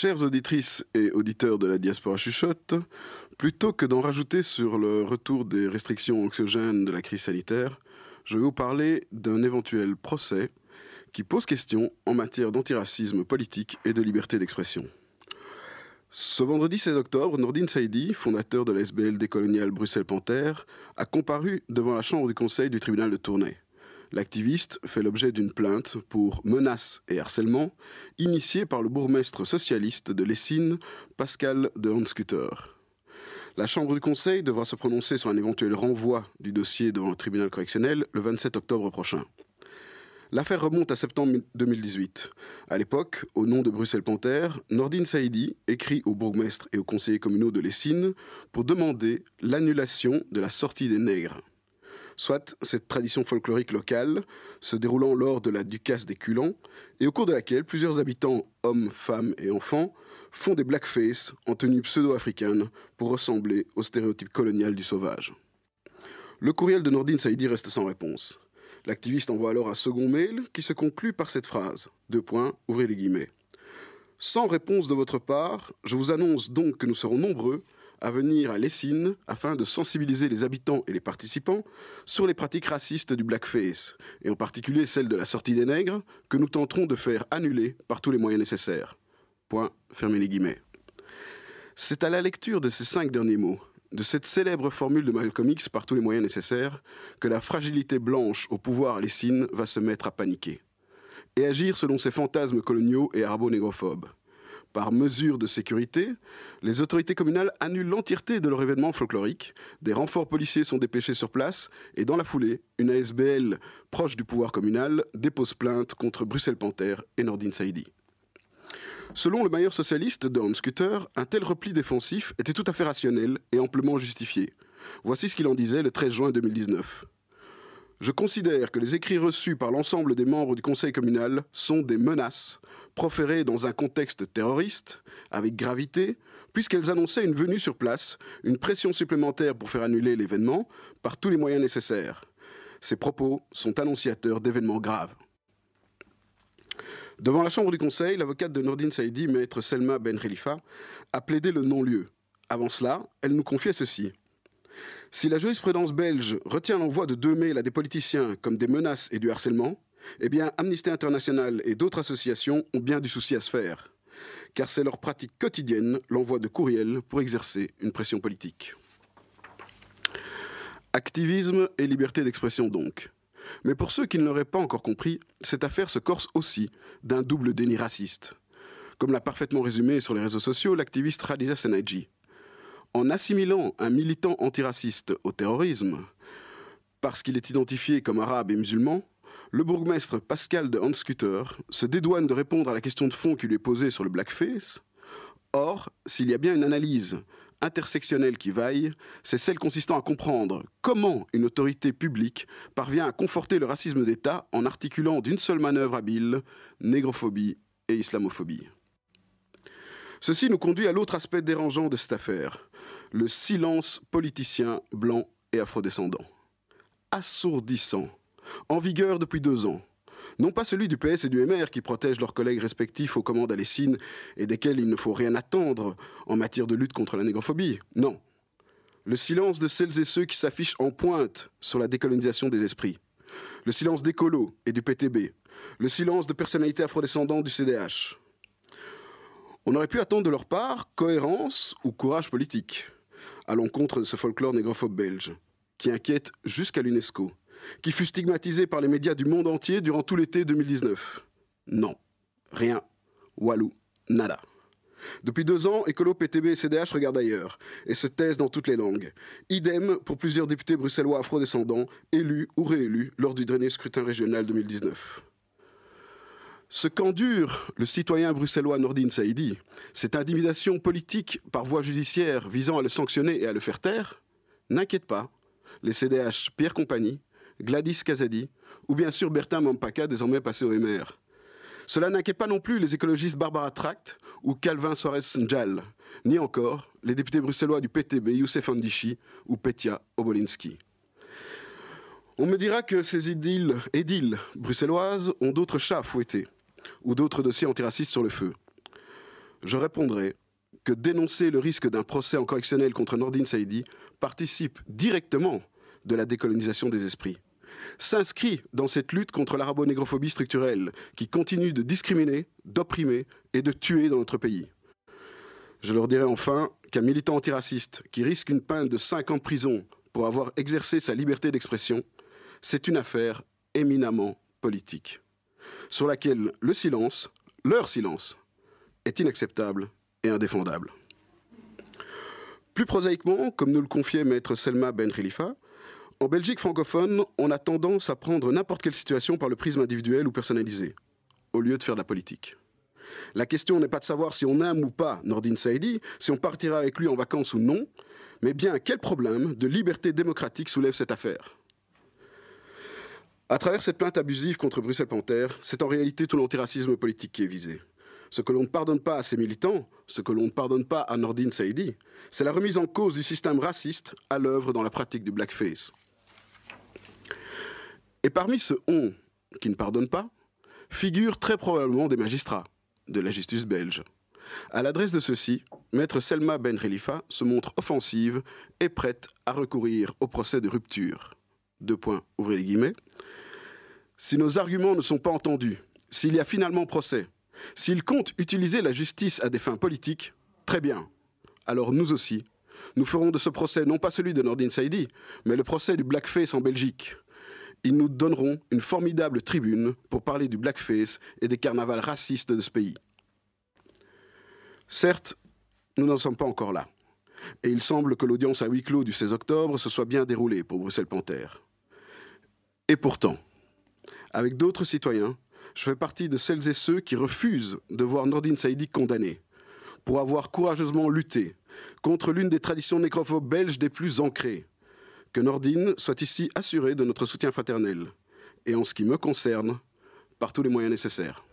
Chères auditrices et auditeurs de la diaspora chuchote, plutôt que d'en rajouter sur le retour des restrictions anxiogènes de la crise sanitaire, je vais vous parler d'un éventuel procès qui pose question en matière d'antiracisme politique et de liberté d'expression. Ce vendredi 16 octobre, Nordine Saidi, fondateur de SBL décoloniale Bruxelles-Panthère, a comparu devant la Chambre du Conseil du tribunal de Tournai. L'activiste fait l'objet d'une plainte pour menaces et harcèlement initiée par le bourgmestre socialiste de Lessine, Pascal de Hanscutter. La Chambre du Conseil devra se prononcer sur un éventuel renvoi du dossier devant un tribunal correctionnel le 27 octobre prochain. L'affaire remonte à septembre 2018. À l'époque, au nom de Bruxelles Panthère, Nordine Saïdi écrit au bourgmestre et aux conseillers communaux de Lessine pour demander l'annulation de la sortie des nègres soit cette tradition folklorique locale se déroulant lors de la Ducasse des Culans, et au cours de laquelle plusieurs habitants, hommes, femmes et enfants, font des blackface en tenue pseudo-africaine pour ressembler au stéréotype colonial du sauvage. Le courriel de Nordine Saïdi reste sans réponse. L'activiste envoie alors un second mail qui se conclut par cette phrase. Deux points, ouvrez les guillemets. Sans réponse de votre part, je vous annonce donc que nous serons nombreux à venir à Lessines afin de sensibiliser les habitants et les participants sur les pratiques racistes du blackface, et en particulier celle de la sortie des nègres, que nous tenterons de faire annuler par tous les moyens nécessaires. Point, fermez les guillemets. C'est à la lecture de ces cinq derniers mots, de cette célèbre formule de Malcolm X par tous les moyens nécessaires, que la fragilité blanche au pouvoir à Lessines va se mettre à paniquer et agir selon ses fantasmes coloniaux et arabo-négrophobes. Par mesure de sécurité, les autorités communales annulent l'entièreté de leur événement folklorique, des renforts policiers sont dépêchés sur place, et dans la foulée, une ASBL proche du pouvoir communal dépose plainte contre Bruxelles Panther et Nordine Saïdi. Selon le mailleur socialiste Hans Scutter, un tel repli défensif était tout à fait rationnel et amplement justifié. Voici ce qu'il en disait le 13 juin 2019. Je considère que les écrits reçus par l'ensemble des membres du conseil communal sont des menaces, proférées dans un contexte terroriste, avec gravité, puisqu'elles annonçaient une venue sur place, une pression supplémentaire pour faire annuler l'événement, par tous les moyens nécessaires. Ces propos sont annonciateurs d'événements graves. Devant la Chambre du Conseil, l'avocate de Nordine Saïdi, maître Selma Ben Khalifa, a plaidé le non-lieu. Avant cela, elle nous confiait ceci. Si la jurisprudence belge retient l'envoi de deux mails à des politiciens comme des menaces et du harcèlement, eh bien Amnesty International et d'autres associations ont bien du souci à se faire, car c'est leur pratique quotidienne l'envoi de courriels pour exercer une pression politique. Activisme et liberté d'expression donc. Mais pour ceux qui ne l'auraient pas encore compris, cette affaire se corse aussi d'un double déni raciste. Comme l'a parfaitement résumé sur les réseaux sociaux l'activiste Khadija Senaji. En assimilant un militant antiraciste au terrorisme, parce qu'il est identifié comme arabe et musulman, le bourgmestre Pascal de Hanscutter se dédouane de répondre à la question de fond qui lui est posée sur le blackface. Or, s'il y a bien une analyse intersectionnelle qui vaille, c'est celle consistant à comprendre comment une autorité publique parvient à conforter le racisme d'État en articulant d'une seule manœuvre habile négrophobie et islamophobie. Ceci nous conduit à l'autre aspect dérangeant de cette affaire, le silence politicien blanc et afrodescendant. Assourdissant, en vigueur depuis deux ans. Non pas celui du PS et du MR qui protègent leurs collègues respectifs aux commandes à l'Essine et desquels il ne faut rien attendre en matière de lutte contre la négrophobie. Non. Le silence de celles et ceux qui s'affichent en pointe sur la décolonisation des esprits. Le silence d'écolo et du PTB. Le silence de personnalités afrodescendantes du CDH. On aurait pu attendre de leur part cohérence ou courage politique à l'encontre de ce folklore négrophobe belge, qui inquiète jusqu'à l'UNESCO, qui fut stigmatisé par les médias du monde entier durant tout l'été 2019. Non, rien, walou, nada. Depuis deux ans, Écolo, PTB et CDH regardent ailleurs et se taisent dans toutes les langues. Idem pour plusieurs députés bruxellois afro-descendants élus ou réélus lors du dernier scrutin régional 2019. Ce qu'endure le citoyen bruxellois Nordin Saïdi, cette intimidation politique par voie judiciaire visant à le sanctionner et à le faire taire, n'inquiète pas les CDH Pierre Compagnie, Gladys Kazadi ou bien sûr Bertin Mampaka, désormais passé au MR. Cela n'inquiète pas non plus les écologistes Barbara Tract ou Calvin Suarez Njal, ni encore les députés bruxellois du PTB Youssef Andichi ou Petia Obolinski. On me dira que ces idylles édiles bruxelloises ont d'autres chats à fouetter ou d'autres dossiers antiracistes sur le feu. Je répondrai que dénoncer le risque d'un procès en correctionnel contre Nordine Saïdi participe directement de la décolonisation des esprits, s'inscrit dans cette lutte contre larabo structurelle qui continue de discriminer, d'opprimer et de tuer dans notre pays. Je leur dirai enfin qu'un militant antiraciste qui risque une peine de 5 ans de prison pour avoir exercé sa liberté d'expression, c'est une affaire éminemment politique sur laquelle le silence, leur silence, est inacceptable et indéfendable. Plus prosaïquement, comme nous le confiait maître Selma Ben Khalifa, en Belgique francophone, on a tendance à prendre n'importe quelle situation par le prisme individuel ou personnalisé, au lieu de faire de la politique. La question n'est pas de savoir si on aime ou pas Nordin Saidi, si on partira avec lui en vacances ou non, mais bien quel problème de liberté démocratique soulève cette affaire. À travers cette plainte abusive contre Bruxelles Panthère, c'est en réalité tout l'antiracisme politique qui est visé. Ce que l'on ne pardonne pas à ces militants, ce que l'on ne pardonne pas à Nordine Saidi, c'est la remise en cause du système raciste à l'œuvre dans la pratique du blackface. Et parmi ceux on qui ne pardonne pas, figurent très probablement des magistrats de la justice belge. À l'adresse de ceux-ci, maître Selma Ben Relifa se montre offensive et prête à recourir au procès de rupture deux points, ouvrez les guillemets, si nos arguments ne sont pas entendus, s'il y a finalement procès, s'ils compte utiliser la justice à des fins politiques, très bien. Alors nous aussi, nous ferons de ce procès non pas celui de Nordin Saidi, mais le procès du blackface en Belgique. Ils nous donneront une formidable tribune pour parler du blackface et des carnavals racistes de ce pays. Certes, nous n'en sommes pas encore là. Et il semble que l'audience à huis clos du 16 octobre se soit bien déroulée pour Bruxelles Panthère. Et pourtant, avec d'autres citoyens, je fais partie de celles et ceux qui refusent de voir Nordine Saïdi condamné pour avoir courageusement lutté contre l'une des traditions nécrophobes belges des plus ancrées. Que Nordine soit ici assuré de notre soutien fraternel et en ce qui me concerne, par tous les moyens nécessaires.